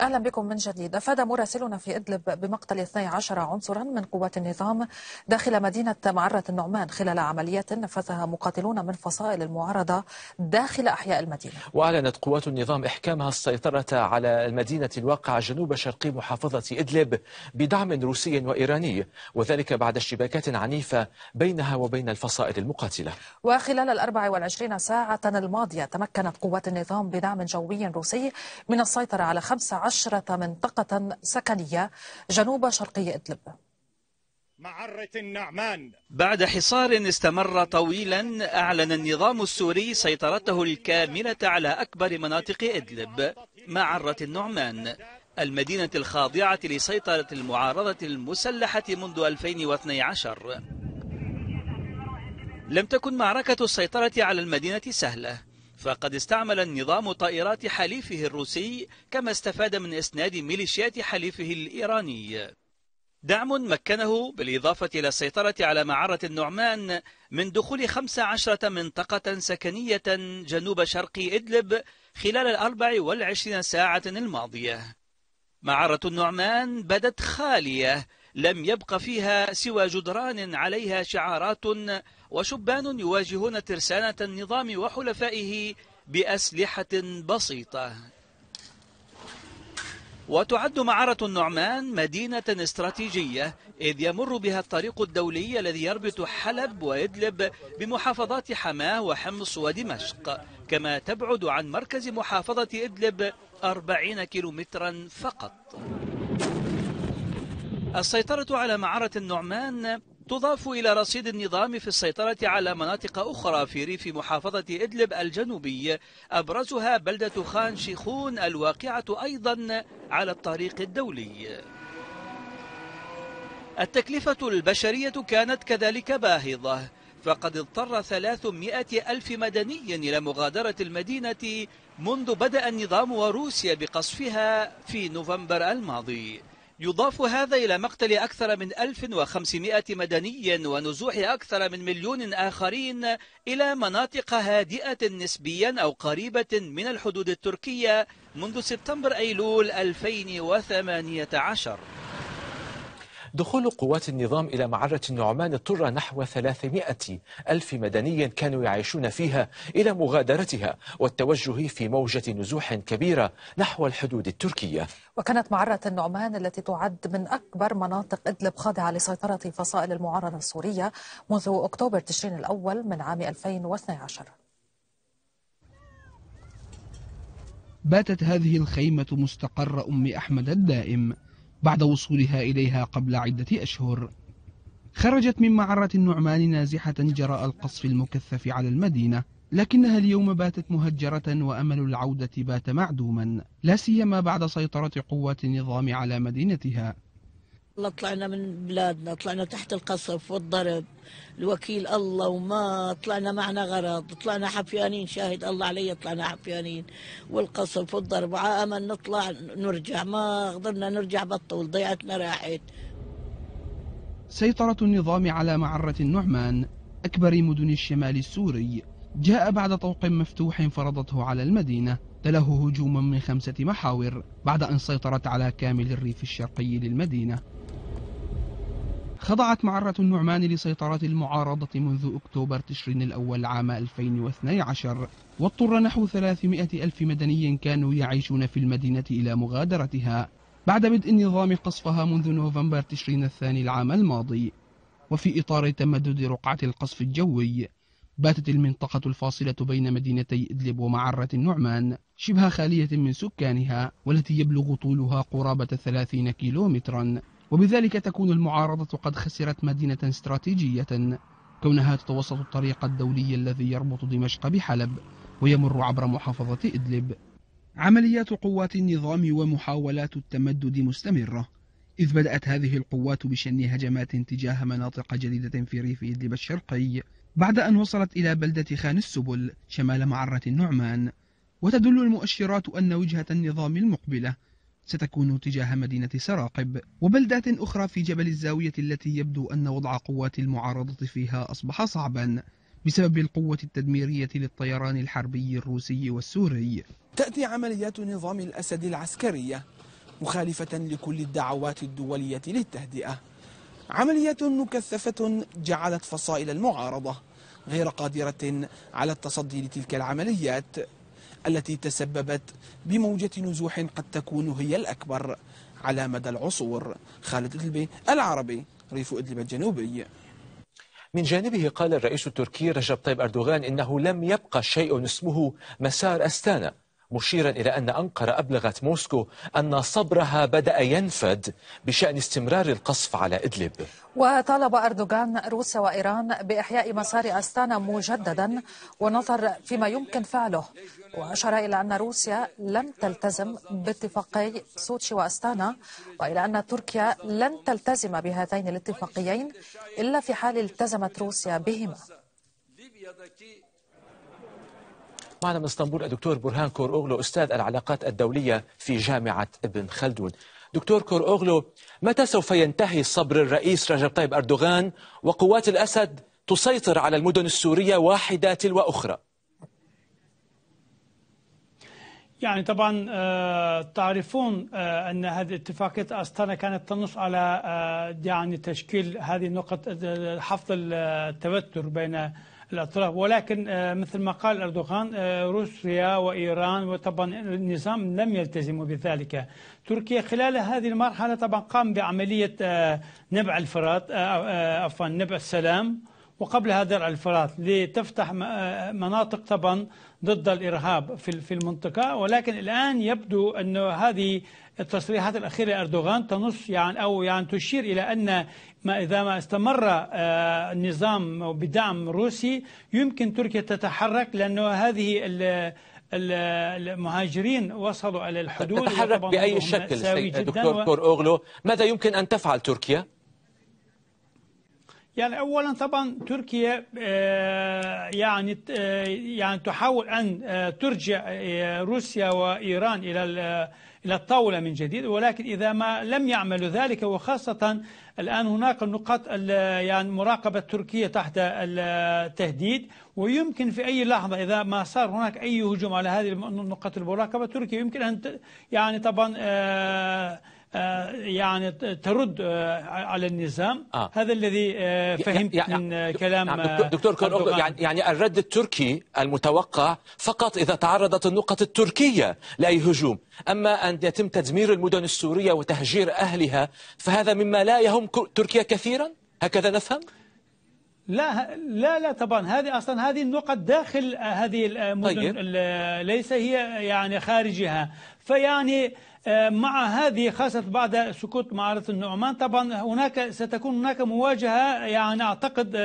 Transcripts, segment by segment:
أهلا بكم من جديد أفاد مراسلنا في إدلب بمقتل 12 عنصرا من قوات النظام داخل مدينة معرة النعمان خلال عمليات نفذها مقاتلون من فصائل المعارضة داخل أحياء المدينة وأعلنت قوات النظام إحكامها السيطرة على المدينة الواقعة جنوب شرقي محافظة إدلب بدعم روسي وإيراني وذلك بعد اشتباكات عنيفة بينها وبين الفصائل المقاتلة وخلال ال 24 ساعة الماضية تمكنت قوات النظام بدعم جوي روسي من السيطرة على خمسه عشرة منطقة سكنية جنوب شرقي إدلب معرة النعمان بعد حصار استمر طويلا أعلن النظام السوري سيطرته الكاملة على أكبر مناطق إدلب معرة النعمان المدينة الخاضعة لسيطرة المعارضة المسلحة منذ 2012 لم تكن معركة السيطرة على المدينة سهلة فقد استعمل النظام طائرات حليفه الروسي كما استفاد من إسناد ميليشيات حليفه الإيراني دعم مكنه بالإضافة إلى السيطرة على معرة النعمان من دخول 15 منطقة سكنية جنوب شرق إدلب خلال الأربع والعشرين ساعة الماضية معرة النعمان بدت خالية لم يبق فيها سوى جدران عليها شعارات وشبان يواجهون ترسانة النظام وحلفائه بأسلحة بسيطة وتعد معارة النعمان مدينة استراتيجية إذ يمر بها الطريق الدولي الذي يربط حلب وإدلب بمحافظات حماه وحمص ودمشق كما تبعد عن مركز محافظة إدلب 40 كيلومترا فقط السيطرة على معرة النعمان تضاف إلى رصيد النظام في السيطرة على مناطق أخرى في ريف محافظة إدلب الجنوبي أبرزها بلدة خان شيخون الواقعة أيضا على الطريق الدولي التكلفة البشرية كانت كذلك باهظة فقد اضطر 300 ألف مدني إلى مغادرة المدينة منذ بدأ النظام وروسيا بقصفها في نوفمبر الماضي يضاف هذا إلى مقتل أكثر من 1500 مدني ونزوح أكثر من مليون آخرين إلى مناطق هادئة نسبيا أو قريبة من الحدود التركية منذ سبتمبر أيلول 2018 دخول قوات النظام إلى معرة النعمان اضطر نحو 300 ألف مدني كانوا يعيشون فيها إلى مغادرتها والتوجه في موجة نزوح كبيرة نحو الحدود التركية وكانت معرة النعمان التي تعد من أكبر مناطق إدلب خاضعة لسيطرة فصائل المعارضة السورية منذ أكتوبر تشرين الأول من عام 2012 باتت هذه الخيمة مستقر أم أحمد الدائم بعد وصولها إليها قبل عدة أشهر خرجت من معرة النعمان نازحة جراء القصف المكثف على المدينة لكنها اليوم باتت مهجرة وأمل العودة بات معدوما لا سيما بعد سيطرة قوات النظام على مدينتها الله طلعنا من بلادنا طلعنا تحت القصف والضرب الوكيل الله وما طلعنا معنا غرض طلعنا حفيانين شاهد الله علي طلعنا حفيانين والقصف والضرب وعامل نطلع نرجع ما قدرنا نرجع بطول ضيعتنا راحت سيطرة النظام على معرة النعمان أكبر مدن الشمال السوري جاء بعد طوق مفتوح فرضته على المدينة تله هجوما من خمسة محاور بعد أن سيطرت على كامل الريف الشرقي للمدينة خضعت معرة النعمان لسيطرة المعارضة منذ أكتوبر تشرين الأول عام 2012 واضطر نحو 300 ألف مدني كانوا يعيشون في المدينة إلى مغادرتها بعد بدء نظام قصفها منذ نوفمبر تشرين الثاني العام الماضي وفي إطار تمدد رقعة القصف الجوي باتت المنطقة الفاصلة بين مدينتي إدلب ومعرة النعمان شبه خالية من سكانها والتي يبلغ طولها قرابة 30 كيلومترا وبذلك تكون المعارضة قد خسرت مدينة استراتيجية كونها تتوسط الطريق الدولي الذي يربط دمشق بحلب ويمر عبر محافظة إدلب عمليات قوات النظام ومحاولات التمدد مستمرة إذ بدأت هذه القوات بشن هجمات تجاه مناطق جديدة في ريف إدلب الشرقي بعد أن وصلت إلى بلدة خان السبل شمال معرة النعمان وتدل المؤشرات أن وجهة النظام المقبلة ستكون تجاه مدينة سراقب وبلدات أخرى في جبل الزاوية التي يبدو أن وضع قوات المعارضة فيها أصبح صعبا بسبب القوة التدميرية للطيران الحربي الروسي والسوري تأتي عمليات نظام الأسد العسكرية مخالفة لكل الدعوات الدولية للتهدئة عملية مكثفة جعلت فصائل المعارضة غير قادرة على التصدي لتلك العمليات التي تسببت بموجة نزوح قد تكون هي الأكبر على مدى العصور خالد إدلبي العربي ريف إدلب الجنوبي من جانبه قال الرئيس التركي رجب طيب أردوغان إنه لم يبقى شيء اسمه مسار أستانا مشيرا إلى أن أنقرة أبلغت موسكو أن صبرها بدأ ينفد بشأن استمرار القصف على إدلب وطالب أردوغان روسيا وإيران بإحياء مسار أستانا مجددا ونظر فيما يمكن فعله وأشار إلى أن روسيا لم تلتزم باتفاقي سوتشي وأستانا وإلى أن تركيا لن تلتزم بهذين الاتفاقيين إلا في حال التزمت روسيا بهما معنا من اسطنبول الدكتور برهان كور اوغلو أستاذ العلاقات الدولية في جامعة ابن خلدون دكتور كور اوغلو متى سوف ينتهي صبر الرئيس رجب طيب أردوغان وقوات الأسد تسيطر على المدن السورية واحدة تلو أخرى يعني طبعا آه، تعرفون آه، أن هذه اتفاقية أستانا كانت تنص على آه، يعني تشكيل هذه نقطه حفظ التوتر بين الأطراف ولكن آه، مثل ما قال أردوغان آه، روسيا وإيران وطبعا النظام لم يلتزموا بذلك تركيا خلال هذه المرحلة طبعا قام بعملية آه، نبع الفرات عفوا نبع السلام وقبلها درع الفرات لتفتح آه، مناطق طبعا ضد الإرهاب في المنطقة ولكن الآن يبدو أن هذه التصريحات الأخيرة لأردوغان تنص يعني أو يعني تشير إلى أن ما إذا ما استمر آه، النظام بدعم روسي يمكن تركيا تتحرك لأنه هذه المهاجرين وصلوا إلى الحدود تتحرك بأي شكل دكتور كور أوغلو ماذا يمكن أن تفعل تركيا؟ يعني اولا طبعا تركيا آه، يعني آه، يعني تحاول ان آه، ترجع روسيا وايران الى الى الطاوله من جديد ولكن اذا ما لم يعملوا ذلك وخاصه الان هناك نقاط يعني مراقبه تركيا تحت التهديد ويمكن في اي لحظه اذا ما صار هناك اي هجوم على هذه النقاط المراقبه تركيا يمكن ان يعني طبعا آه، يعني ترد آه، على النظام آه. هذا الذي آه، فهمت يعني من كلام نعم دكتور كون يعني, يعني الرد التركي المتوقع فقط إذا تعرضت النقط التركية لأي هجوم أما أن يتم تدمير المدن السورية وتهجير أهلها فهذا مما لا يهم تركيا كثيرا هكذا نفهم لا لا لا طبعا هذه اصلا هذه النقط داخل آه، هذه المدن آه، طيب. آه، ليس هي يعني خارجها فيعني مع هذه خاصة بعد سقوط معارضة النعمان طبعا هناك ستكون هناك مواجهة يعني أعتقد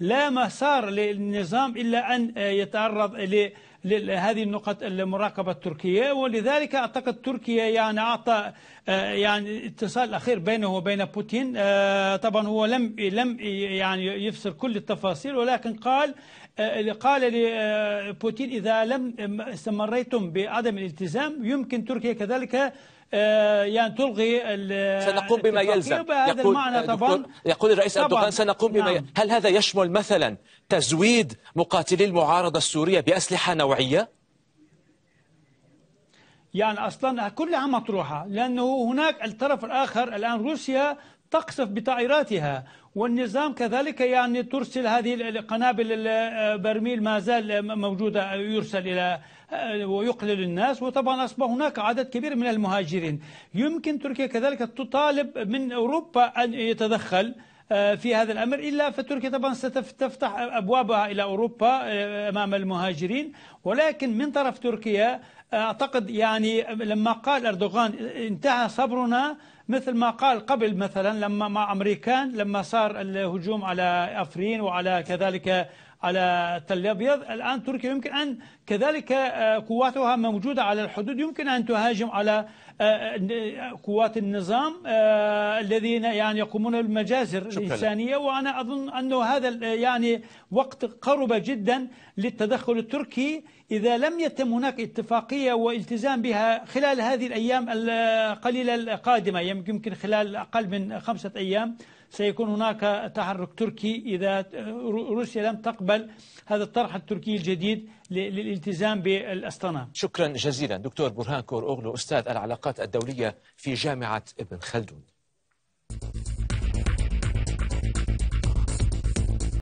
لا مسار للنظام إلا أن يتعرض إلى لهذه النقط المراقبة التركية ولذلك أعتقد تركيا يعني أعطى آه، يعني اتصال أخير بينه وبين بوتين آه، طبعا هو لم لم يعني يفسر كل التفاصيل ولكن قال آه، قال لبوتين إذا لم استمريتم بعدم الالتزام يمكن تركيا كذلك آه، يعني تلغي سنقوم بما يلزم يقول, طبعا يقول الرئيس أردوغان سنقوم بما نعم. هل هذا يشمل مثلا تزويد مقاتلي المعارضة السورية بأسلحة نوعية؟ يعني اصلا كلها مطروحه لانه هناك الطرف الاخر الان روسيا تقصف بطائراتها والنظام كذلك يعني ترسل هذه القنابل البرميل ما زال موجودة يرسل إلى ويقلل الناس وطبعا أصبح هناك عدد كبير من المهاجرين يمكن تركيا كذلك تطالب من أوروبا أن يتدخل آه، في هذا الأمر إلا فتركيا طبعا ستفتح أبوابها إلى أوروبا آه، أمام المهاجرين ولكن من طرف تركيا آه، أعتقد يعني لما قال أردوغان انتهى صبرنا مثل ما قال قبل مثلا لما مع أمريكان لما صار الهجوم على أفرين وعلى كذلك على تل الابيض الآن تركيا يمكن أن كذلك آه، قواتها موجودة على الحدود يمكن أن تهاجم على آه، آه، قوات النظام الذين يعني يقومون بالمجازر الإنسانية وأنا أظن أنه هذا يعني وقت قرب جدا للتدخل التركي إذا لم يتم هناك اتفاقية والتزام بها خلال هذه الأيام القليلة القادمة يمكن خلال أقل من خمسة أيام سيكون هناك تحرك تركي إذا روسيا لم تقبل هذا الطرح التركي الجديد للالتزام بالأسطنة شكرا جزيلا دكتور برهان كور أغلو استاذ العلاقات الدوليه في جامعه ابن خلدون.